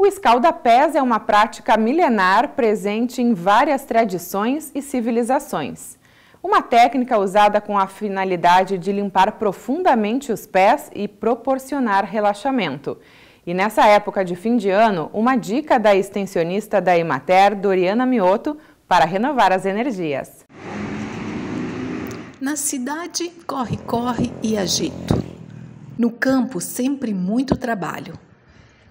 O escalda-pés é uma prática milenar presente em várias tradições e civilizações. Uma técnica usada com a finalidade de limpar profundamente os pés e proporcionar relaxamento. E nessa época de fim de ano, uma dica da extensionista da Emater, Doriana Mioto, para renovar as energias. Na cidade, corre, corre e agito. No campo, sempre muito trabalho.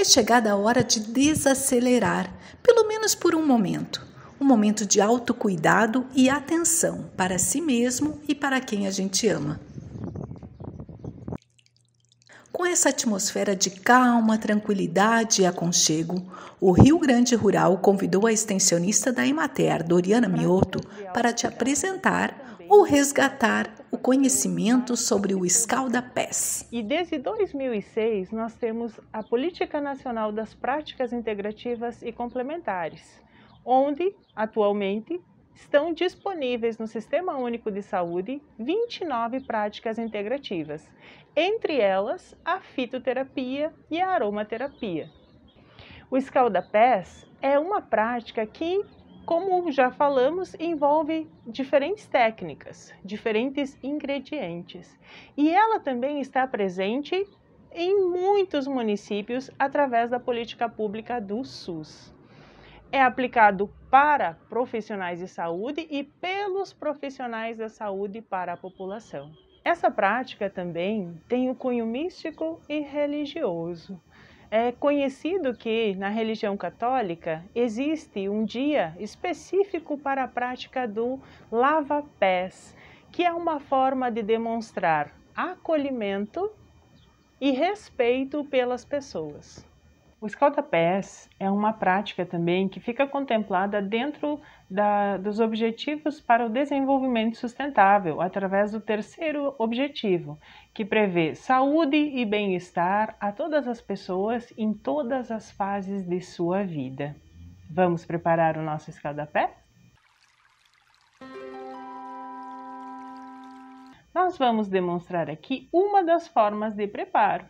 É chegada a hora de desacelerar, pelo menos por um momento. Um momento de autocuidado e atenção para si mesmo e para quem a gente ama. Com essa atmosfera de calma, tranquilidade e aconchego, o Rio Grande Rural convidou a extensionista da Emater, Doriana Mioto, para te apresentar ou resgatar o conhecimento sobre o escalda-pés. E desde 2006 nós temos a Política Nacional das Práticas Integrativas e Complementares, onde atualmente estão disponíveis no Sistema Único de Saúde 29 práticas integrativas, entre elas a fitoterapia e a aromaterapia. O escalda-pés é uma prática que como já falamos, envolve diferentes técnicas, diferentes ingredientes. E ela também está presente em muitos municípios através da política pública do SUS. É aplicado para profissionais de saúde e pelos profissionais da saúde para a população. Essa prática também tem o cunho místico e religioso. É conhecido que na religião católica existe um dia específico para a prática do lava-pés, que é uma forma de demonstrar acolhimento e respeito pelas pessoas. O escalda-pés é uma prática também que fica contemplada dentro da, dos Objetivos para o Desenvolvimento Sustentável, através do terceiro objetivo, que prevê saúde e bem-estar a todas as pessoas em todas as fases de sua vida. Vamos preparar o nosso escalda-pé? Nós vamos demonstrar aqui uma das formas de preparo,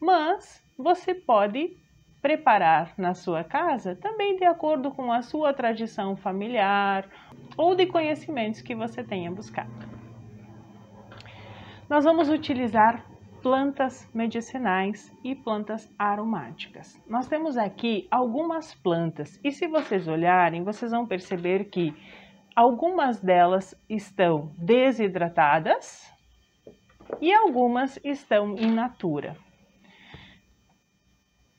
mas você pode preparar na sua casa, também de acordo com a sua tradição familiar ou de conhecimentos que você tenha buscado. Nós vamos utilizar plantas medicinais e plantas aromáticas. Nós temos aqui algumas plantas e se vocês olharem, vocês vão perceber que algumas delas estão desidratadas e algumas estão in natura.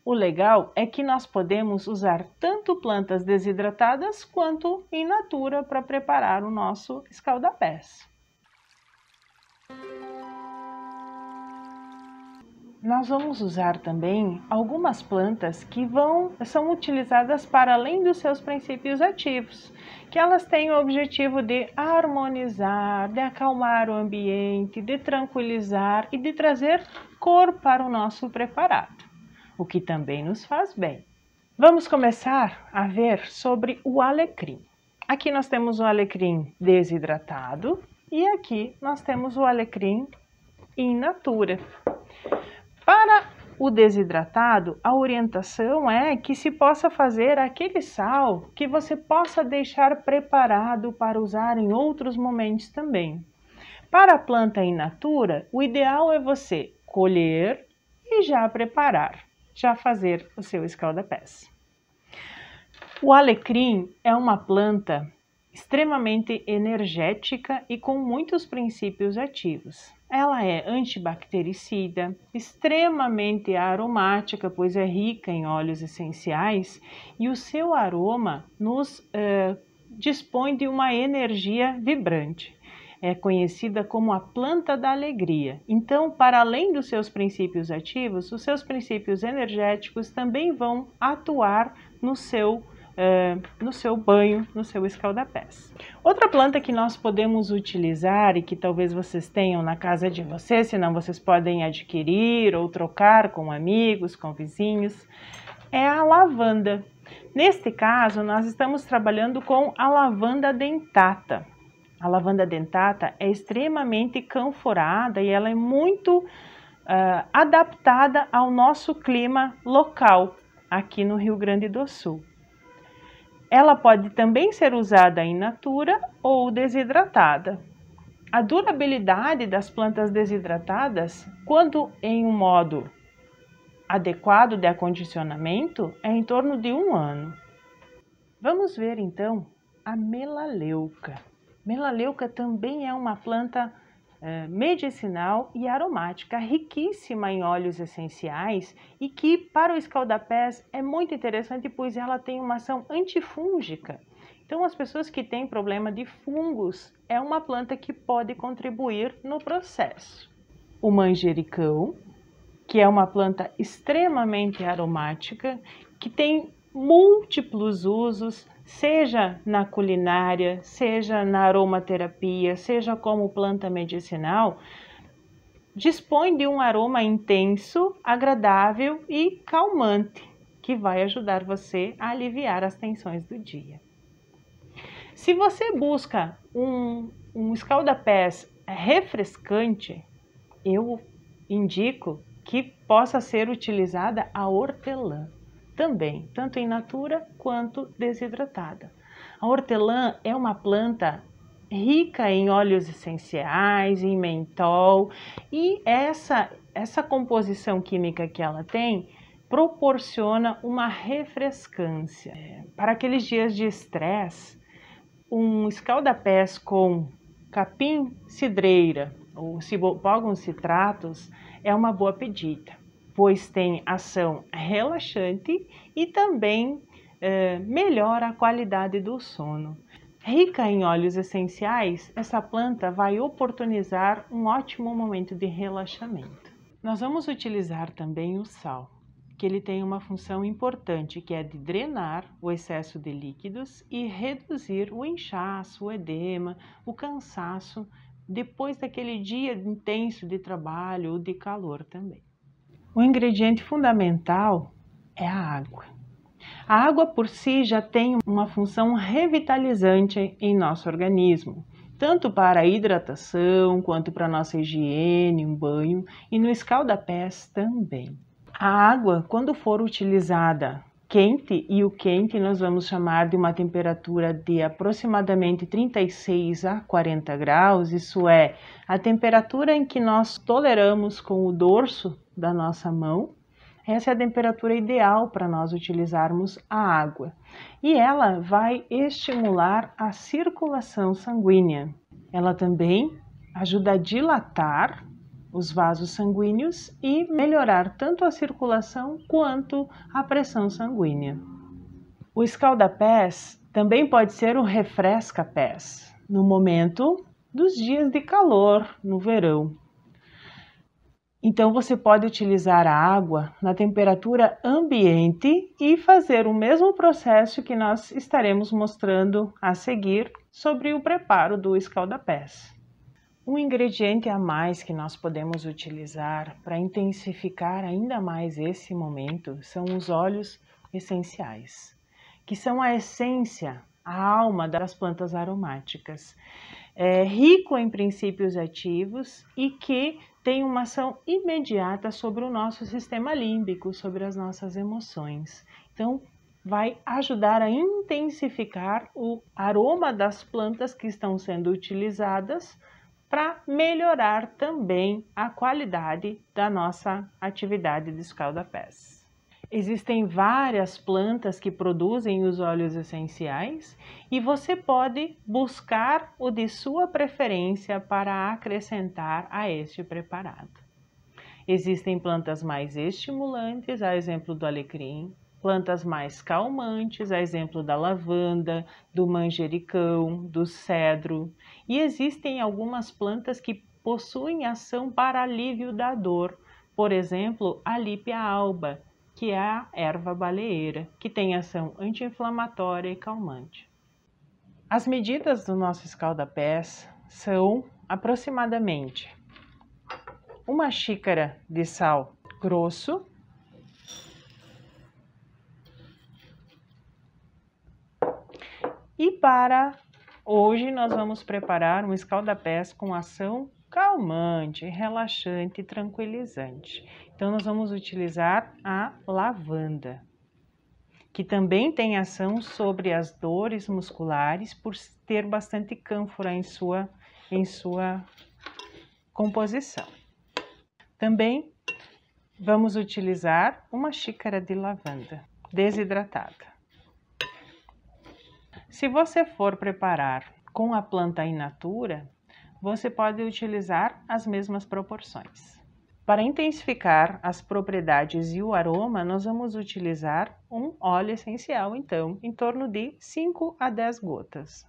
O legal é que nós podemos usar tanto plantas desidratadas quanto in natura para preparar o nosso escaldapés. Nós vamos usar também algumas plantas que vão são utilizadas para além dos seus princípios ativos, que elas têm o objetivo de harmonizar, de acalmar o ambiente, de tranquilizar e de trazer cor para o nosso preparado o que também nos faz bem. Vamos começar a ver sobre o alecrim. Aqui nós temos o alecrim desidratado e aqui nós temos o alecrim in natura. Para o desidratado, a orientação é que se possa fazer aquele sal que você possa deixar preparado para usar em outros momentos também. Para a planta in natura, o ideal é você colher e já preparar já fazer o seu escaldapés. O alecrim é uma planta extremamente energética e com muitos princípios ativos. Ela é antibactericida, extremamente aromática, pois é rica em óleos essenciais, e o seu aroma nos uh, dispõe de uma energia vibrante é conhecida como a planta da alegria. Então, para além dos seus princípios ativos, os seus princípios energéticos também vão atuar no seu é, no seu banho, no seu escaldapés. Outra planta que nós podemos utilizar e que talvez vocês tenham na casa de vocês, senão vocês podem adquirir ou trocar com amigos, com vizinhos, é a lavanda. Neste caso, nós estamos trabalhando com a lavanda dentata. A lavanda dentata é extremamente canforada e ela é muito uh, adaptada ao nosso clima local aqui no Rio Grande do Sul. Ela pode também ser usada em natura ou desidratada. A durabilidade das plantas desidratadas, quando em um modo adequado de acondicionamento, é em torno de um ano. Vamos ver então a melaleuca. Melaleuca também é uma planta é, medicinal e aromática, riquíssima em óleos essenciais e que para o escaldapés é muito interessante, pois ela tem uma ação antifúngica. Então, as pessoas que têm problema de fungos, é uma planta que pode contribuir no processo. O manjericão, que é uma planta extremamente aromática, que tem múltiplos usos, seja na culinária, seja na aromaterapia, seja como planta medicinal, dispõe de um aroma intenso, agradável e calmante, que vai ajudar você a aliviar as tensões do dia. Se você busca um, um escaldapés refrescante, eu indico que possa ser utilizada a hortelã também, tanto em natura quanto desidratada. A hortelã é uma planta rica em óleos essenciais, em mentol, e essa essa composição química que ela tem proporciona uma refrescância. É, para aqueles dias de estresse, um escaldapés com capim cidreira ou cipolgon citratos é uma boa pedida pois tem ação relaxante e também eh, melhora a qualidade do sono. Rica em óleos essenciais, essa planta vai oportunizar um ótimo momento de relaxamento. Nós vamos utilizar também o sal, que ele tem uma função importante, que é de drenar o excesso de líquidos e reduzir o inchaço, o edema, o cansaço depois daquele dia intenso de trabalho ou de calor também. O ingrediente fundamental é a água. A água por si já tem uma função revitalizante em nosso organismo, tanto para a hidratação quanto para a nossa higiene, um banho e no escaldapés também. A água, quando for utilizada quente e o quente nós vamos chamar de uma temperatura de aproximadamente 36 a 40 graus, isso é a temperatura em que nós toleramos com o dorso da nossa mão. Essa é a temperatura ideal para nós utilizarmos a água e ela vai estimular a circulação sanguínea. Ela também ajuda a dilatar os vasos sanguíneos e melhorar tanto a circulação quanto a pressão sanguínea. O escaldapés também pode ser o refresca-pés, no momento dos dias de calor no verão. Então você pode utilizar a água na temperatura ambiente e fazer o mesmo processo que nós estaremos mostrando a seguir sobre o preparo do escaldapés. Um ingrediente a mais que nós podemos utilizar para intensificar ainda mais esse momento são os óleos essenciais, que são a essência, a alma das plantas aromáticas. É rico em princípios ativos e que tem uma ação imediata sobre o nosso sistema límbico, sobre as nossas emoções. Então, vai ajudar a intensificar o aroma das plantas que estão sendo utilizadas para melhorar também a qualidade da nossa atividade de pés. Existem várias plantas que produzem os óleos essenciais e você pode buscar o de sua preferência para acrescentar a este preparado. Existem plantas mais estimulantes, a exemplo do alecrim, plantas mais calmantes, a exemplo da lavanda, do manjericão, do cedro. E existem algumas plantas que possuem ação para alívio da dor, por exemplo, a lípia alba, que é a erva baleeira, que tem ação anti-inflamatória e calmante. As medidas do nosso escaldapés são aproximadamente uma xícara de sal grosso, E para hoje nós vamos preparar um escaldapés com ação calmante, relaxante e tranquilizante. Então nós vamos utilizar a lavanda, que também tem ação sobre as dores musculares por ter bastante cânfora em sua em sua composição. Também vamos utilizar uma xícara de lavanda desidratada. Se você for preparar com a planta in natura, você pode utilizar as mesmas proporções. Para intensificar as propriedades e o aroma, nós vamos utilizar um óleo essencial, então, em torno de 5 a 10 gotas.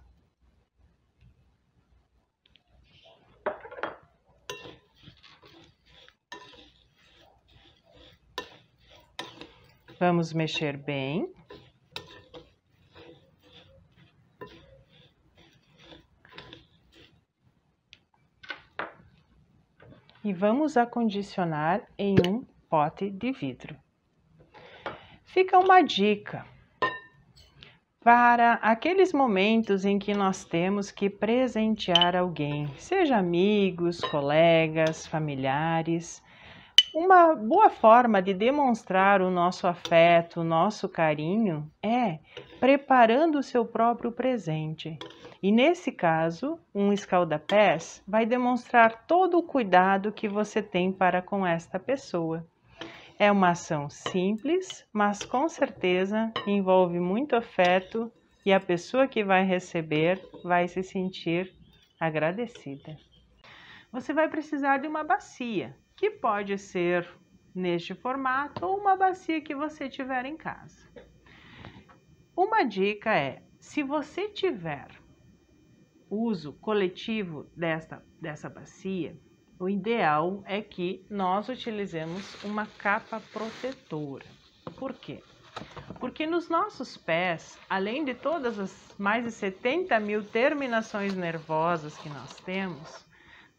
Vamos mexer bem e vamos acondicionar em um pote de vidro. Fica uma dica para aqueles momentos em que nós temos que presentear alguém, seja amigos, colegas, familiares. Uma boa forma de demonstrar o nosso afeto, o nosso carinho é preparando o seu próprio presente. E nesse caso, um escaldapés vai demonstrar todo o cuidado que você tem para com esta pessoa. É uma ação simples, mas com certeza envolve muito afeto e a pessoa que vai receber vai se sentir agradecida. Você vai precisar de uma bacia, que pode ser neste formato ou uma bacia que você tiver em casa. Uma dica é: se você tiver uso coletivo desta, dessa bacia, o ideal é que nós utilizemos uma capa protetora. Por quê? Porque nos nossos pés, além de todas as mais de 70 mil terminações nervosas que nós temos,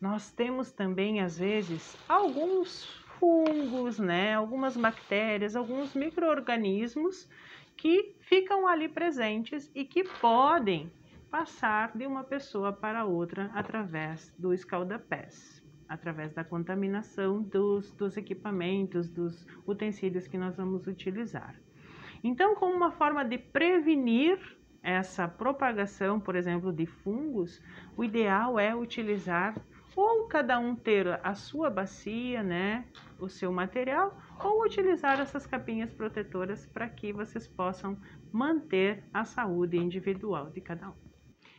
nós temos também, às vezes, alguns fungos, né? algumas bactérias, alguns micro-organismos que ficam ali presentes e que podem passar de uma pessoa para outra através do escaldapés, através da contaminação dos, dos equipamentos, dos utensílios que nós vamos utilizar. Então, como uma forma de prevenir essa propagação, por exemplo, de fungos, o ideal é utilizar ou cada um ter a sua bacia, né, o seu material, ou utilizar essas capinhas protetoras para que vocês possam manter a saúde individual de cada um.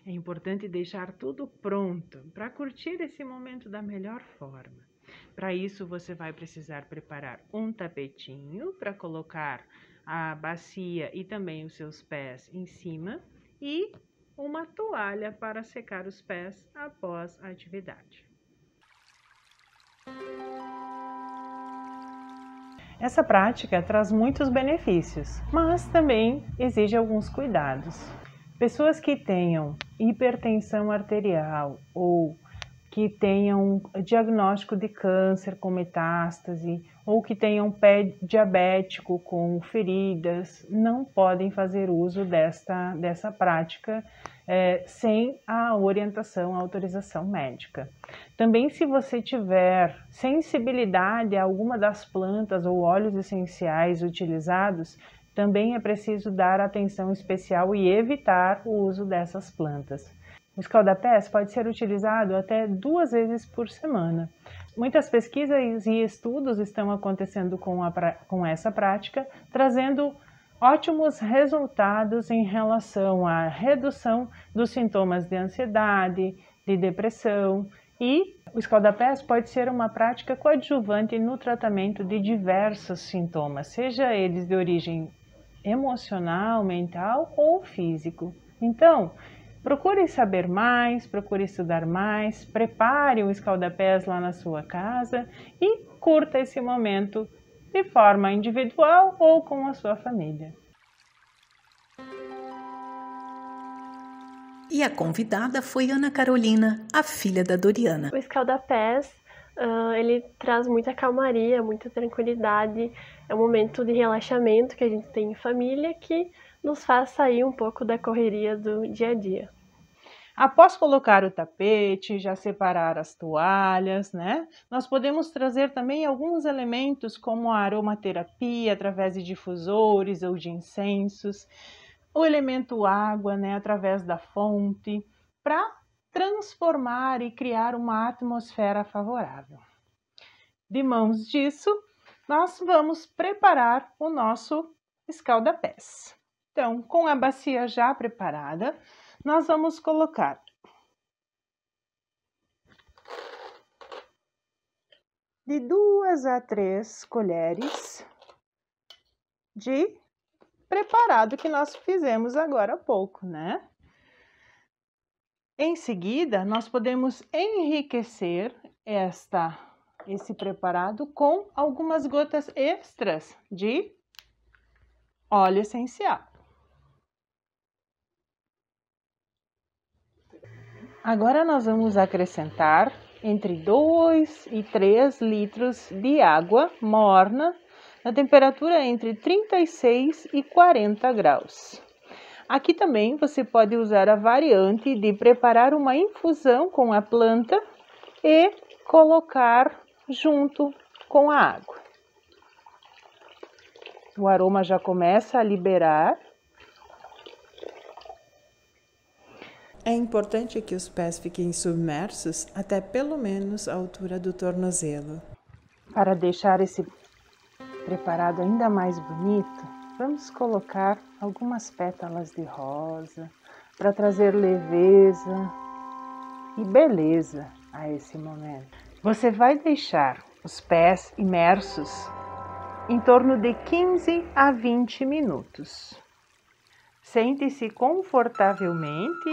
É importante deixar tudo pronto para curtir esse momento da melhor forma. Para isso, você vai precisar preparar um tapetinho para colocar a bacia e também os seus pés em cima e uma toalha para secar os pés após a atividade. Essa prática traz muitos benefícios, mas também exige alguns cuidados. Pessoas que tenham hipertensão arterial ou que tenham diagnóstico de câncer com metástase ou que tenham pé diabético com feridas não podem fazer uso desta, dessa prática é, sem a orientação, a autorização médica. Também, se você tiver sensibilidade a alguma das plantas ou óleos essenciais utilizados, também é preciso dar atenção especial e evitar o uso dessas plantas. O escaldapés pode ser utilizado até duas vezes por semana Muitas pesquisas e estudos estão acontecendo com, a, com essa prática, trazendo ótimos resultados em relação à redução dos sintomas de ansiedade, de depressão e o escaldapés pode ser uma prática coadjuvante no tratamento de diversos sintomas, seja eles de origem emocional, mental ou físico. Então, Procure saber mais, procure estudar mais, prepare um escaldapés lá na sua casa e curta esse momento de forma individual ou com a sua família. E a convidada foi Ana Carolina, a filha da Doriana. O escaldapés, uh, ele traz muita calmaria, muita tranquilidade, é um momento de relaxamento que a gente tem em família que nos faz sair um pouco da correria do dia a dia. Após colocar o tapete, já separar as toalhas, né? Nós podemos trazer também alguns elementos como a aromaterapia através de difusores ou de incensos, o elemento água, né, através da fonte, para transformar e criar uma atmosfera favorável. De mãos disso, nós vamos preparar o nosso escaldapés. Então, com a bacia já preparada, nós vamos colocar de duas a três colheres de preparado que nós fizemos agora há pouco, né? Em seguida, nós podemos enriquecer esta esse preparado com algumas gotas extras de óleo essencial. Agora nós vamos acrescentar entre 2 e 3 litros de água morna na temperatura entre 36 e 40 graus. Aqui também você pode usar a variante de preparar uma infusão com a planta e colocar junto com a água. O aroma já começa a liberar É importante que os pés fiquem submersos até pelo menos a altura do tornozelo. Para deixar esse preparado ainda mais bonito, vamos colocar algumas pétalas de rosa para trazer leveza e beleza a esse momento. Você vai deixar os pés imersos em torno de 15 a 20 minutos. Sente-se confortavelmente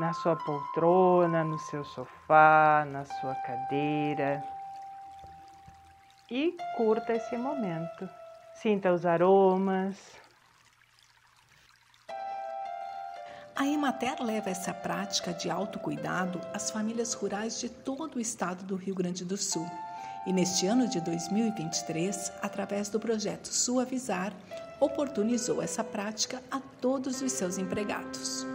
na sua poltrona, no seu sofá, na sua cadeira. E curta esse momento. Sinta os aromas. A Emater leva essa prática de autocuidado às famílias rurais de todo o estado do Rio Grande do Sul. E neste ano de 2023, através do projeto Suavizar, oportunizou essa prática a todos os seus empregados.